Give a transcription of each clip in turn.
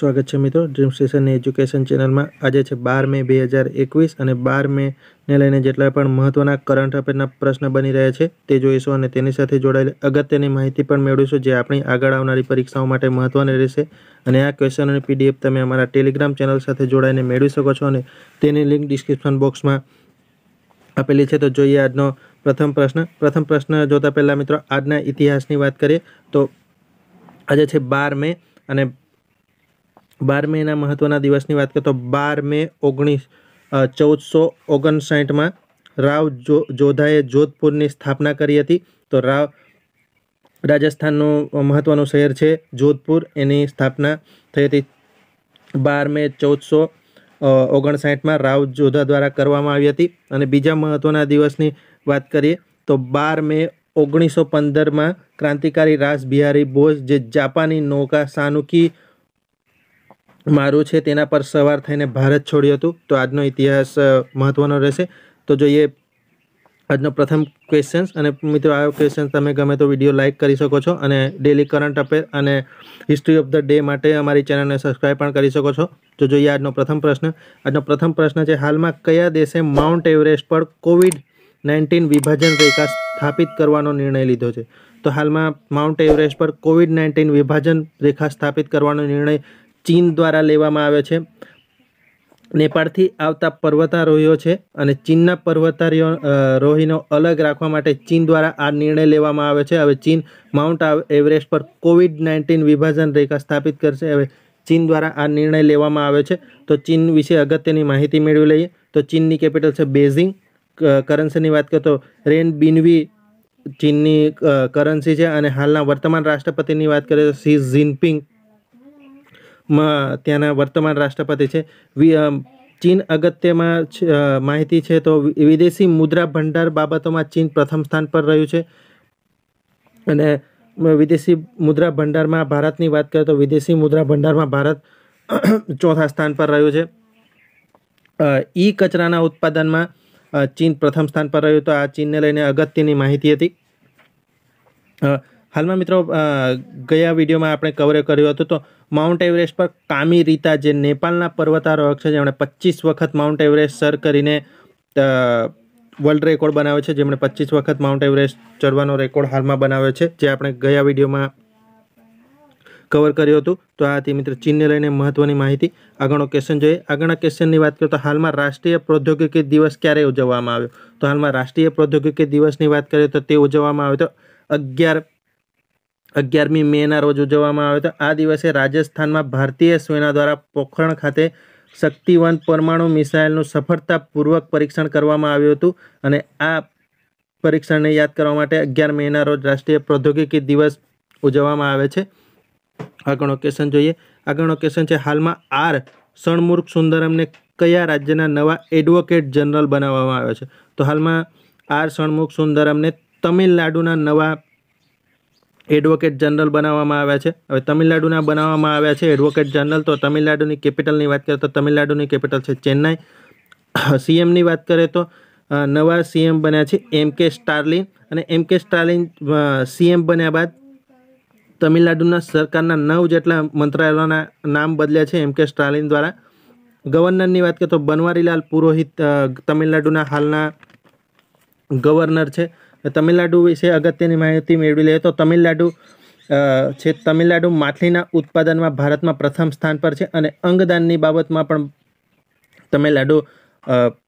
સ્વાગત છે મિત્રો ડ્રીમ સ્ટેશનની એજ્યુકેશન ચેનલમાં આજે છે બાર મે બે હજાર એકવીસ અને બાર મેને લઈને જેટલા પણ મહત્ત્વના કરંટ અફેરના પ્રશ્ન બની રહ્યા છે તે જોઈશું અને તેની સાથે જોડાયેલી અગત્યની માહિતી પણ મેળવીશું જે આપણી આગળ આવનારી પરીક્ષાઓ માટે મહત્વની રહેશે અને આ ક્વેશ્ચનોની પીડીએફ તમે અમારા ટેલિગ્રામ ચેનલ સાથે જોડાઈને મેળવી શકો છો અને તેની લિંક ડિસ્ક્રિપ્શન બોક્સમાં આપેલી છે તો જોઈએ આજનો પ્રથમ પ્રશ્ન પ્રથમ પ્રશ્ન જોતાં પહેલાં મિત્રો આજના ઇતિહાસની વાત કરીએ તો આજે છે બાર મે અને બાર મેના મહત્વના દિવસની વાત કરીએ તો બાર મે ઓગણીસ ચૌદસો ઓગણસાઠમાં રાવ જો જોધાએ જોધપુરની સ્થાપના કરી હતી તો રાવ રાજસ્થાનનું મહત્ત્વનું શહેર છે જોધપુર એની સ્થાપના થઈ હતી બાર મે ચૌદસો ઓગણસાઠમાં રાવ જોધા દ્વારા કરવામાં આવી હતી અને બીજા મહત્ત્વના દિવસની વાત કરીએ તો બાર મે ઓગણીસો પંદરમાં ક્રાંતિકારી રાસ બિહારી બોઝ જે જાપાની નૌકા સાનુકી મારું છે તેના પર સવાર થઈને ભારત છોડ્યું હતું તો આજનો ઇતિહાસ મહત્ત્વનો રહેશે તો જોઈએ આજનો પ્રથમ ક્વેશ્ચન્સ અને મિત્રો આ ક્વેશ્ચન્સ તમે ગમે તો વિડીયો લાઇક કરી શકો છો અને ડેલી કરંટ અપેર અને હિસ્ટ્રી ઓફ ધ ડે માટે અમારી ચેનલને સબસ્ક્રાઈબ પણ કરી શકો છો તો જોઈએ આજનો પ્રથમ પ્રશ્ન આજનો પ્રથમ પ્રશ્ન છે હાલમાં કયા દેશે માઉન્ટ એવરેસ્ટ પર કોવિડ નાઇન્ટીન વિભાજન રેખા સ્થાપિત કરવાનો નિર્ણય લીધો છે તો હાલમાં માઉન્ટ એવરેસ્ટ પર કોવિડ નાઇન્ટીન વિભાજન રેખા સ્થાપિત કરવાનો નિર્ણય ચીન દ્વારા લેવામાં આવે છે નેપાળથી આવતા પર્વતારોહીઓ છે અને ચીનના પર્વતારીઓ રોહીનો અલગ રાખવા માટે ચીન દ્વારા આ નિર્ણય લેવામાં આવે છે હવે ચીન માઉન્ટ એવરેસ્ટ પર કોવિડ નાઇન્ટીન વિભાજન રેખા સ્થાપિત કરશે હવે ચીન દ્વારા આ નિર્ણય લેવામાં આવે છે તો ચીન વિશે અગત્યની માહિતી મેળવી લઈએ તો ચીનની કેપિટલ છે બેઝિંગ કરન્સીની વાત કરો તો રેન બિનવી ચીનની કરન્સી છે અને હાલના વર્તમાન રાષ્ટ્રપતિની વાત કરીએ તો સી જિનપિંગ માં ત્યાંના વર્તમાન રાષ્ટ્રપતિ છે ચીન અગત્યમાં માહિતી છે તો વિદેશી મુદ્રા ભંડાર બાબતોમાં ચીન પ્રથમ સ્થાન પર રહ્યું છે અને વિદેશી મુદ્રા ભંડારમાં ભારતની વાત કરીએ તો વિદેશી મુદ્રા ભંડારમાં ભારત ચોથા સ્થાન પર રહ્યું છે ઈ કચરાના ઉત્પાદનમાં ચીન પ્રથમ સ્થાન પર રહ્યું તો આ ચીનને લઈને અગત્યની માહિતી હતી હાલમાં મિત્રો ગયા વિડીયોમાં આપણે કવર કર્યું હતું તો માઉન્ટ એવરેસ્ટ પર કામી રીતા જે નેપાળના પર્વતારોહક છે જેમણે પચીસ વખત માઉન્ટ એવરેસ્ટ સર કરીને વર્લ્ડ રેકોર્ડ બનાવ્યો છે જેમણે પચીસ વખત માઉન્ટ એવરેસ્ટ ચડવાનો રેકોર્ડ હાલમાં બનાવ્યો છે જે આપણે ગયા વિડીયોમાં કવર કર્યું હતું તો આ હતી મિત્ર ચીનને લઈને મહત્વની માહિતી આગળનો ક્વેશ્ચન જોઈએ આગળના ક્વેશ્ચનની વાત કરીએ તો હાલમાં રાષ્ટ્રીય પ્રૌદ્યોગિકી દિવસ ક્યારે ઉજવવામાં આવ્યો તો હાલમાં રાષ્ટ્રીય પ્રૌદ્યોગિકી દિવસની વાત કરીએ તો તે ઉજવવામાં આવ્યો તો અગિયાર અગિયારમી મેના રોજ ઉજવવામાં આવ્યો હતો આ દિવસે રાજસ્થાનમાં ભારતીય સેના દ્વારા પોખરણ ખાતે શક્તિવાન પરમાણુ મિસાઇલનું સફળતાપૂર્વક પરીક્ષણ કરવામાં આવ્યું હતું અને આ પરીક્ષણને યાદ કરવા માટે અગિયાર મેના રોજ રાષ્ટ્રીય પ્રૌદ્યોગિકી દિવસ ઉજવવામાં આવે છે આગળનો ક્વેશ્ચન જોઈએ આગળનો ક્વેશ્ચન છે હાલમાં આર સણમુર્ખ સુંદરમને કયા રાજ્યના નવા એડવોકેટ જનરલ બનાવવામાં આવ્યો છે તો હાલમાં આર સણમુખ સુંદરમને તમિલનાડુના નવા એડવોકેટ જનરલ બનાવવામાં આવ્યા છે હવે તમિલનાડુના બનાવવામાં આવ્યા છે એડવોકેટ જનરલ તો તમિલનાડુની કેપિટલની વાત કરીએ તો તમિલનાડુની કેપિટલ છે ચેન્નાઈ સીએમની વાત કરીએ તો નવા સીએમ બન્યા છે એમ કે સ્ટાર્લિન અને એમ કે સ્ટાર્લિન સીએમ બન્યા બાદ તમિલનાડુના સરકારના નવ જેટલા મંત્રાલયોના નામ બદલ્યા છે એમ કે સ્ટાલિન દ્વારા ગવર્નરની વાત કરીએ તો બનવારીલાલ પુરોહિત તમિલનાડુના હાલના ગવર્નર છે તમિલનાડુ વિશે અગત્યની માહિતી મેળવી લઈએ તો તમિલનાડુ છે તમિલનાડુ માછલીના ઉત્પાદનમાં ભારતમાં પ્રથમ સ્થાન પર છે અને અંગદાનની બાબતમાં પણ તમિલનાડુ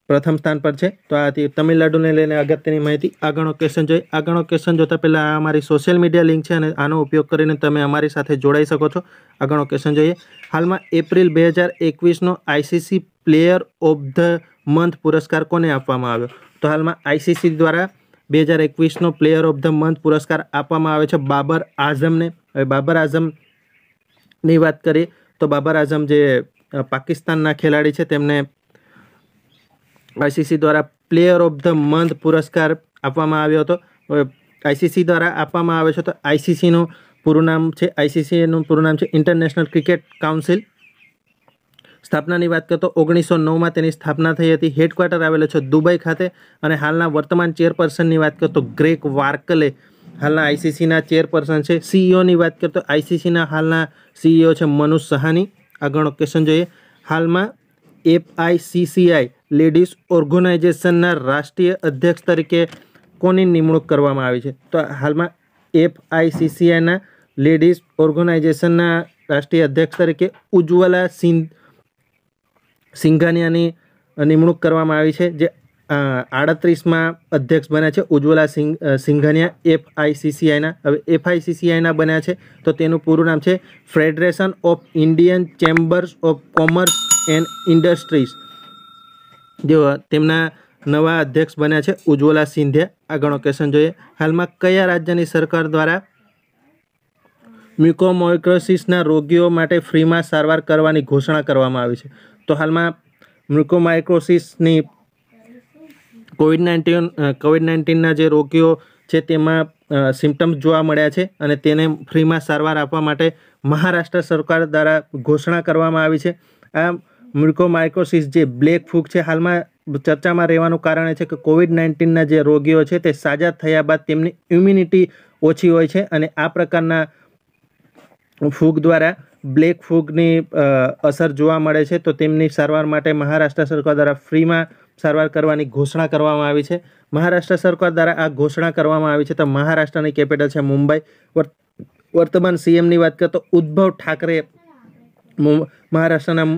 પ્રથમ સ્થાન પર છે તો આ તમિલનાડુને લઈને અગત્યની માહિતી આગળનો ક્વેશ્ચન જોઈએ આગળનો ક્વેશ્ચન જોતાં પહેલાં આ અમારી સોશિયલ મીડિયા લિંક છે અને આનો ઉપયોગ કરીને તમે અમારી સાથે જોડાઈ શકો છો આગળનો ક્વેશ્ચન જોઈએ હાલમાં એપ્રિલ બે હજાર એકવીસનો ICC player of the month પુરસ્કાર કોને આપવામાં આવ્યો તો હાલમાં આઈસીસી દ્વારા બે હજાર એકવીસનો પ્લેયર ઓફ ધ મંથ પુરસ્કાર આપવામાં આવે છે બાબર આઝમને હવે બાબર આઝમની વાત કરીએ તો બાબર આઝમ જે પાકિસ્તાનના ખેલાડી છે તેમને આઈસીસી દ્વારા પ્લેયર ઓફ ધ મંથ પુરસ્કાર આપવામાં આવ્યો હતો આઈસીસી દ્વારા આપવામાં આવે છે તો આઈસીસીનું પૂરું નામ છે આઈસીસીનું પૂરું નામ છે ઇન્ટરનેશનલ ક્રિકેટ કાઉન્સિલ સ્થાપનાની વાત કરતો ઓગણીસો નવમાં તેની સ્થાપના થઈ હતી હેડક્વાર્ટર આવેલો છે દુબઈ ખાતે અને હાલના વર્તમાન ચેરપર્સનની વાત કરતો ગ્રેક વાર્કલે હાલના આઈસીસીના ચેરપર્સન છે સીઈઓની વાત કરતો આઈસીસીના હાલના સીઈઓ છે મનુષ સહાની આગળ ક્વેશ્ચન જોઈએ હાલમાં એફઆઈસીસીઆઈ લેડીઝ ઓર્ગેનાઇઝેશનના રાષ્ટ્રીય અધ્યક્ષ તરીકે કોની નિમણૂક કરવામાં આવી છે તો હાલમાં એફઆઈસીસીઆઈના લેડીઝ ઓર્ગેનાઇઝેશનના રાષ્ટ્રીય અધ્યક્ષ તરીકે ઉજ્જવલા સિંધ સિંઘાનિયાની નિમણૂક કરવામાં આવી છે જે આડત્રીસમાં અધ્યક્ષ બન્યા છે ઉજ્જવલા સિંઘ સિંઘાનિયા એફઆઈસીસીઆઈના હવે એફઆઈસીસીઆઈના બન્યા છે તો તેનું પૂરું નામ છે federation of Indian chambers of commerce and industries જેઓ તેમના નવા અધ્યક્ષ બન્યા છે ઉજ્જવલા સિંધિયા આગળનો ક્વેશ્ચન જોઈએ હાલમાં કયા રાજ્યની સરકાર દ્વારા મ્યુકોમાઇક્રોસિસના રોગીઓ માટે ફ્રીમાં સારવાર કરવાની ઘોષણા કરવામાં આવી છે તો હાલમાં મ્યુકોમાઇક્રોસિસની કોવિડ નાઇન્ટીન કોવિડ નાઇન્ટીનના જે રોગીઓ છે તેમાં સિમ્ટમ્સ જોવા મળ્યા છે અને તેને ફ્રીમાં સારવાર આપવા માટે મહારાષ્ટ્ર સરકાર દ્વારા ઘોષણા કરવામાં આવી છે આ મ્યુકોમાઇક્રોસિસ જે બ્લેક ફૂક છે હાલમાં ચર્ચામાં રહેવાનું કારણ એ છે કે કોવિડ નાઇન્ટીનના જે રોગીઓ છે તે સાજા થયા બાદ તેમની ઇમ્યુનિટી ઓછી હોય છે અને આ પ્રકારના ફૂગ દ્વારા બ્લેક ફૂગની અસર જોવા મળે છે તો તેમની સારવાર માટે મહારાષ્ટ્ર સરકાર દ્વારા ફ્રીમાં સારવાર કરવાની ઘોષણા કરવામાં આવી છે મહારાષ્ટ્ર સરકાર દ્વારા આ ઘોષણા કરવામાં આવી છે તો મહારાષ્ટ્રની કેપિટલ છે મુંબઈ વર્તમાન સીએમની વાત કરીએ તો ઉદ્ધવ ઠાકરે મહારાષ્ટ્રના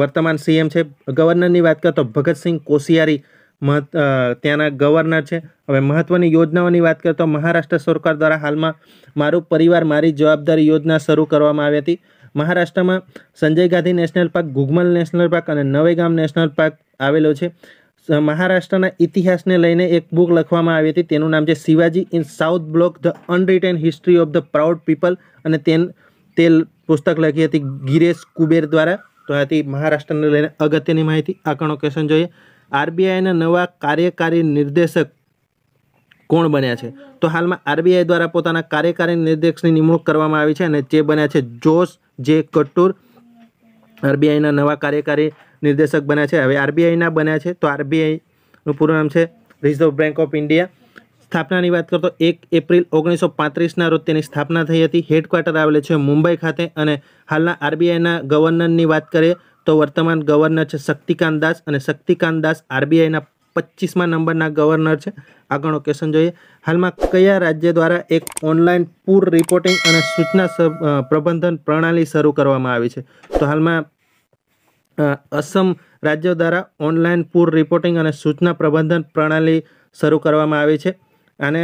વર્તમાન સીએમ છે ગવર્નરની વાત કરીએ તો ભગતસિંહ કોશિયારી મહત્વ ત્યાંના ગવર્નર છે હવે મહત્ત્વની યોજનાઓની વાત કરીએ તો મહારાષ્ટ્ર સરકાર દ્વારા હાલમાં મારું પરિવાર મારી જવાબદારી યોજના શરૂ કરવામાં આવી હતી મહારાષ્ટ્રમાં Sanjay Gandhi national park Gugamal national park અને નવેગામ નેશનલ પાર્ક આવેલો છે મહારાષ્ટ્રના ઇતિહાસને લઈને એક બુક લખવામાં આવી હતી તેનું નામ છે Shivaji in South Block the unwritten history of the proud people અને તેન તે પુસ્તક લખી હતી ગિરેશ કુબેર દ્વારા તો આથી મહારાષ્ટ્રને લઈને અગત્યની માહિતી આકણો ક્વેશ્ચન જોઈએ આરબીઆઈના નવા કાર્યકારી નિર્દેશક કોણ બન્યા છે તો હાલમાં આરબીઆઈ દ્વારા પોતાના કાર્યકારી નિર્દેશકની નિમણૂક કરવામાં આવી છે અને જે બન્યા છે જોશ જે કટ્ટુર આરબીઆઈના નવા કાર્યકારી નિર્દેશક બન્યા છે હવે આરબીઆઈના બન્યા છે તો આરબીઆઈનું પૂરું નામ છે રિઝર્વ બેંક ઓફ ઇન્ડિયા સ્થાપનાની વાત કરતો એક એપ્રિલ ઓગણીસો પાંત્રીસના રોજ તેની સ્થાપના થઈ હતી હેડક્વાર્ટર આવેલું છે મુંબઈ ખાતે અને હાલના આરબીઆઈના ગવર્નરની વાત કરીએ તો વર્તમાન ગવર્નર છે શક્તિકાંત દાસ અને શક્તિકાંત દાસ આરબીઆઈના પચીસમા નંબરના ગવર્નર છે આગળનો ક્વેશ્ચન જોઈએ હાલમાં કયા રાજ્ય દ્વારા એક ઓનલાઈન પૂર રિપોર્ટિંગ અને સૂચના પ્રબંધન પ્રણાલી શરૂ કરવામાં આવી છે તો હાલમાં અસમ રાજ્ય દ્વારા ઓનલાઈન પૂર રિપોર્ટિંગ અને સૂચના પ્રબંધન પ્રણાલી શરૂ કરવામાં આવી છે આને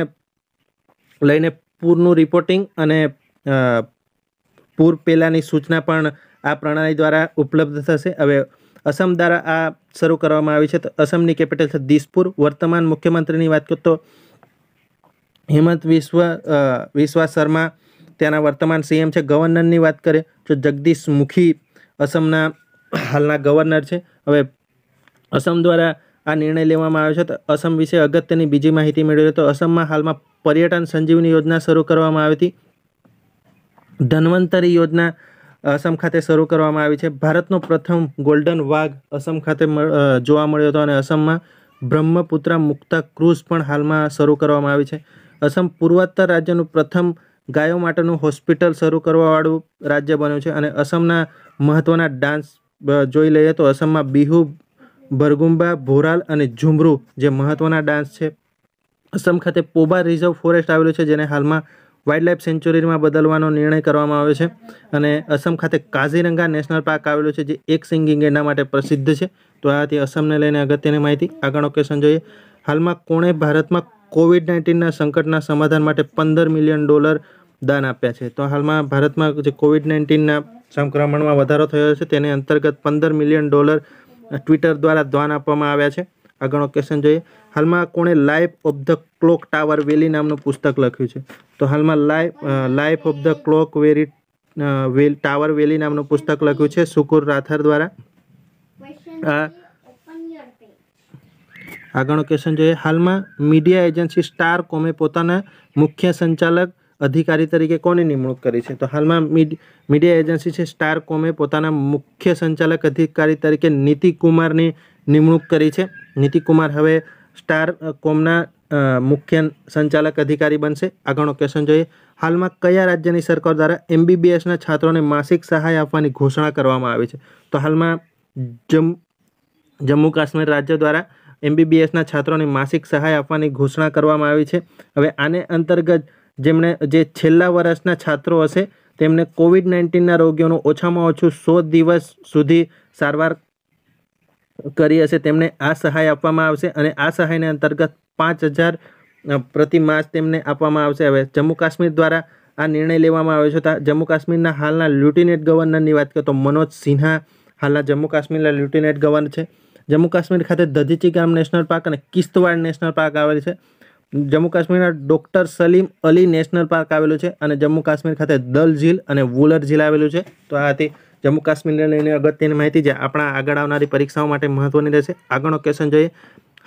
લઈને પૂરનું રિપોર્ટિંગ અને પૂર પહેલાંની સૂચના પણ આ પ્રણાલી દ્વારા ઉપલબ્ધ થશે હવે અસમ દ્વારા આ શરૂ કરવામાં આવી છે તો અસમની કેપિટલ છે દિસપુર વર્તમાન મુખ્યમંત્રીની વાત કરું તો હેમંત વિશ્વ વિશ્વા શર્મા ત્યાંના વર્તમાન સીએમ છે ગવર્નરની વાત કરીએ તો જગદીશ મુખી અસમના હાલના ગવર્નર છે હવે અસમ દ્વારા આ નિર્ણય લેવામાં આવ્યો છે તો અસમ વિશે અગત્યની બીજી માહિતી મેળવી તો અસમમાં હાલમાં પર્યટન સંજીવની યોજના શરૂ કરવામાં આવી હતી ધન્વંતરી યોજના અસમ ખાતે શરૂ કરવામાં આવી છે ભારતનો પ્રથમ ગોલ્ડન વાઘ અસમ ખાતે જોવા મળ્યો હતો અને અસમમાં બ્રહ્મપુત્રા મુક્તા ક્રૂઝ પણ હાલમાં શરૂ કરવામાં આવી છે અસમ પૂર્વોત્તર રાજ્યનું પ્રથમ ગાયો માટેનું હોસ્પિટલ શરૂ કરવાવાળું રાજ્ય બન્યું છે અને અસમના મહત્ત્વના ડાન્સ જોઈ લઈએ તો અસમમાં બિહુ ભરગુંબા ભોરાલ અને ઝુમરૂ જે મહત્ત્વના ડાન્સ છે અસમ ખાતે પોબા રિઝર્વ ફોરેસ્ટ આવેલું છે જેને હાલમાં વાઇલ્ડલાઇફ સેન્ચ્યુરીમાં બદલવાનો નિર્ણય કરવામાં આવ્યો છે અને અસમ ખાતે કાઝીરંગા નેશનલ પાર્ક આવેલું છે જે એક સિંગિંગ એના માટે પ્રસિદ્ધ છે તો આથી અસમને લઈને અગત્યની માહિતી આગળનો ક્વેશ્ચન જોઈએ હાલમાં કોણે ભારતમાં કોવિડ નાઇન્ટીનના સંકટના સમાધાન માટે પંદર મિલિયન ડોલર દાન આપ્યા છે તો હાલમાં ભારતમાં જે કોવિડ નાઇન્ટીનના સંક્રમણમાં વધારો થયો છે તેને અંતર્ગત પંદર મિલિયન ડોલર ટ્વિટર દ્વારા દાન આપવામાં આવ્યા છે આગળનો ક્વેશ્ચન જોઈએ હાલમાં કોણે life of the clock tower valley નામનું પુસ્તક લખ્યું છે તો હાલમાં life life of the clock very well tower valley નામનું પુસ્તક લખ્યું છે સુકુર રાથર દ્વારા આ આગળનો ક્વેશ્ચન જોઈએ હાલમાં મીડિયા એજન્સી સ્ટાર કોમે પોતાના મુખ્ય સંચાલક અધિકારી તરીકે કોની નિમણૂક કરી છે તો હાલમાં મીડિયા એજન્સી છે સ્ટાર કોમે પોતાના મુખ્ય સંચાલક અધિકારી તરીકે નીતિકુમારની નિમણૂક કરી છે નીતિકુમાર હવે સ્ટાર કોમના મુખ્ય સંચાલક અધિકારી બનશે આગળનો ક્વેશ્ચન જોઈએ હાલમાં કયા રાજ્યની સરકાર દ્વારા એમબીબીએસના છાત્રોને માસિક સહાય આપવાની ઘોષણા કરવામાં આવી છે તો હાલમાં જમ જમ્મુ કાશ્મીર રાજ્ય દ્વારા એમબીબીએસના છાત્રોને માસિક સહાય આપવાની ઘોષણા કરવામાં આવી છે હવે આને અંતર્ગત જેમણે જે છેલ્લા વર્ષના છાત્રો હશે તેમને કોવિડ નાઇન્ટીનના રોગીઓનું ઓછામાં ઓછું સો દિવસ સુધી સારવાર કરી હશે તેમને આ સહાય આપવામાં આવશે અને આ સહાયને અંતર્ગત પાંચ હજાર પ્રતિ માસ તેમને આપવામાં આવશે હવે જમ્મુ કાશ્મીર દ્વારા આ નિર્ણય લેવામાં આવ્યો છે જમ્મુ કાશ્મીરના હાલના લ્યુટિનેટ ગવર્નરની વાત કરો તો મનોજ સિન્હા હાલના જમ્મુ કાશ્મીરના લ્યુટિનેટ ગવર્નર છે જમ્મુ કાશ્મીર ખાતે દધીચી ગામ નેશનલ પાર્ક અને કિસ્તવાડ નેશનલ પાર્ક આવેલ છે જમ્મુ કાશ્મીરના doctor Salim Ali national park આવેલું છે અને જમ્મુ કાશ્મીર ખાતે દલ ઝીલ અને વુલર ઝીલ આવેલું છે તો આ હતી જમ્મુ કાશ્મીરને લઈને અગત્યની માહિતી જે આપણા આગળ આવનારી પરીક્ષાઓ માટે મહત્ત્વની રહેશે આગળનો ક્વેશ્ચન જોઈએ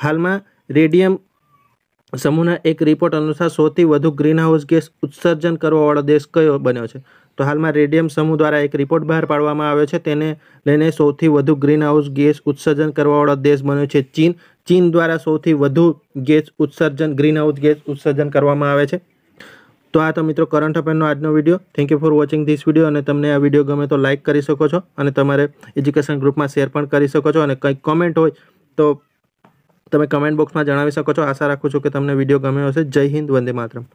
હાલમાં રેડિયમ સમૂહના એક રિપોર્ટ અનુસાર સૌથી વધુ ગ્રીનહાઉસ ગેસ ઉત્સર્જન કરવાવાળો દેશ કયો બન્યો છે તો હાલમાં રેડિયમ સમૂહ દ્વારા એક રિપોર્ટ બહાર પાડવામાં આવ્યો છે તેને લઈને સૌથી વધુ ગ્રીનહાઉસ ગેસ ઉત્સર્જન કરવાવાળો દેશ બન્યો છે ચીન ચીન દ્વારા સૌથી વધુ ગેસ ઉત્સર્જન ગ્રીનહાઉસ ગેસ ઉત્સર્જન કરવામાં આવે છે તો આ તો મિત્રો કરંટ અફેરનો આજનો video thank you for watching this video અને તમને આ વિડીયો ગમે તો લાઇક કરી શકો છો અને તમારે એજ્યુકેશન ગ્રુપમાં શેર પણ કરી શકો છો અને કંઈક કોમેન્ટ હોય તો તમે કમેન્ટ બોક્સમાં જણાવી શકો છો આશા રાખું છું કે તમને વિડીયો ગમ્યો હશે જય હિન્દ વંદે માતરમ